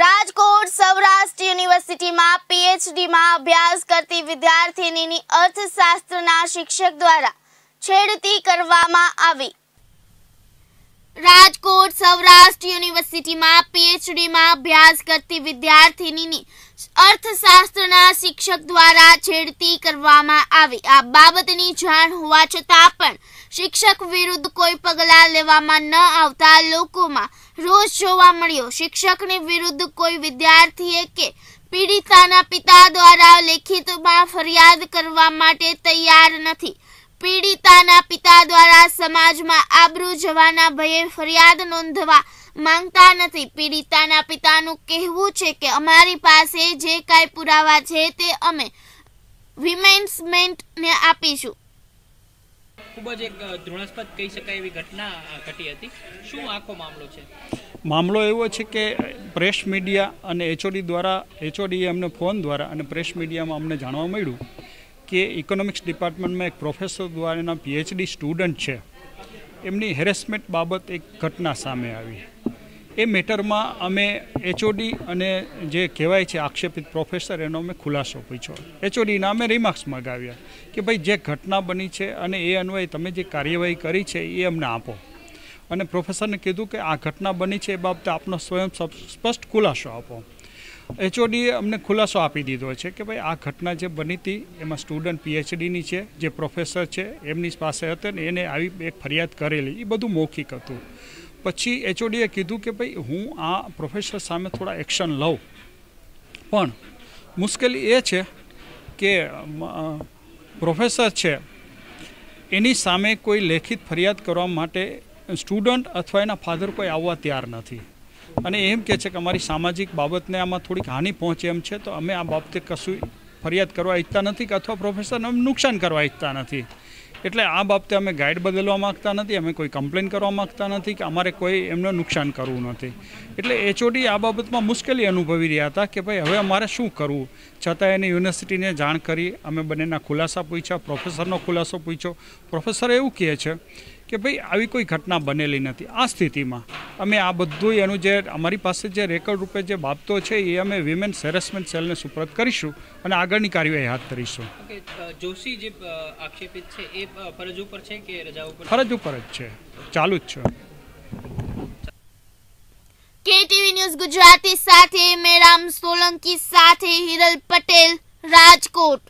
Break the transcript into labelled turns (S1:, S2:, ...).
S1: રાજકોટ સૌરાષ્ટ્ર યુનિવર્સિટીમાં પીએચડીમાં અભ્યાસ કરતી વિદ્યાર્થીનીની અર્થશાસ્ત્રના શિક્ષક દ્વારા છેડતી કરવામાં આવી રાજકોટ સૌરાષ્ટ્ર યુનિવર્સિટીમાં પીએચડીમાં અભ્યાસ કરતી વિદ્યાર્થીનીની અર્થશાસ્ત્રના શિક્ષક દ્વારા છેડતી કરવામાં આવી આ બાબતની જાણ હોવા છતાં પણ શિક્ષક વિરુદ્ધ કોઈ પગલાં લેવામાં ન આવતા લોકોમાં રોષ જોવા મળ્યો શિક્ષકની વિરુદ્ધ કોઈ વિદ્યાર્થીએ કે પીડિતાના પિતા દ્વારા લેખિતમાં ફરિયાદ કરવા માટે તૈયાર નથી પીડિતાના પિતા દ્વારા સમાજમાં આબરૂ જવાના ભયે ફરિયાદ નોંધવા માંગતા નથી પીડિતાના પિતાનું કહેવું છે કે અમારી પાસે જે કાંઈ પુરાવા છે તે અમે વિમેન્સમેન્ટને આપીશું
S2: ખૂબ જ એક ધૃણાસ્પદ કહી શકાય એવી ઘટના ઘટી હતી શું આખો મામલો છે મામલો એવો છે કે પ્રેસ મીડિયા અને એચઓડી દ્વારા એચઓડીએ અમને ફોન દ્વારા અને પ્રેસ મીડિયામાં અમને જાણવા મળ્યું કે ઇકોનોમિક્સ ડિપાર્ટમેન્ટમાં એક પ્રોફેસર દ્વારા એના પીએચડી સ્ટુડન્ટ છે એમની હેરેસમેન્ટ બાબત એક ઘટના સામે આવી એ મેટરમાં અમે એચઓડી અને જે કહેવાય છે આક્ષેપિત પ્રોફેસર એનો અમે ખુલાસો પૂછ્યો એચઓડીના અમે રિમાર્ક્સ મગાવ્યા કે ભાઈ જે ઘટના બની છે અને એ અન્વયે તમે જે કાર્યવાહી કરી છે એ અમને આપો અને પ્રોફેસરને કીધું કે આ ઘટના બની છે એ બાબતે આપનો સ્વયં સ્પષ્ટ ખુલાસો આપો એચઓડીએ અમને ખુલાસો આપી દીધો છે કે ભાઈ આ ઘટના જે બની હતી એમાં સ્ટુડન્ટ પીએચડીની છે જે પ્રોફેસર છે એમની પાસે હતા ને એને આવી એક ફરિયાદ કરેલી એ બધું મૌખિક હતું પછી એચઓડીએ કીધું કે ભાઈ હું આ પ્રોફેસર સામે થોડા એક્શન લઉં પણ મુશ્કેલી એ છે કે પ્રોફેસર છે એની સામે કોઈ લેખિત ફરિયાદ કરવા માટે સ્ટુડન્ટ અથવા એના ફાધર કોઈ આવવા તૈયાર નથી અને એમ કહે છે કે અમારી સામાજિક બાબતને આમાં થોડીક હાનિ પહોંચે એમ છે તો અમે આ બાબતે કશું ફરિયાદ કરવા ઈચ્છતા નથી કે અથવા પ્રોફેસરને નુકસાન કરવા ઈચ્છતા નથી એટલે આ બાબતે અમે ગાઈડ બદલવા માગતા નથી અમે કોઈ કમ્પ્લેન કરવા માગતા નથી કે અમારે કોઈ એમને નુકસાન કરવું નથી એટલે એચઓડી આ બાબતમાં મુશ્કેલી અનુભવી રહ્યા હતા કે ભાઈ હવે અમારે શું કરવું છતાં એની યુનિવર્સિટીને જાણ કરી અમે બંનેના ખુલાસા પૂછ્યા પ્રોફેસરનો ખુલાસો પૂછ્યો પ્રોફેસર એવું કહે છે કે ભાઈ આવી કોઈ ઘટના બનેલી નથી આ સ્થિતિમાં અમે આ બધું એનું જે અમારી પાસે જે રેકોર્ડ રૂપે જે બાબતો છે એ અમે વિમેન હેરેસમેન્ટ સેલને સુપ્રત કરીશું અને આગળની કાર્યવાહી હાથ ધરીશું જોશી જે આક્ષેપિત
S1: છે એ ફરજ ઉપર છે કે રજા ઉપર ફરજ ઉપર
S2: જ છે ચાલુ જ છે કેટીવી ન્યૂઝ ગુજરાતી સાથે મેરામ સોલંકી સાથે હિરલ પટેલ રાજકોટ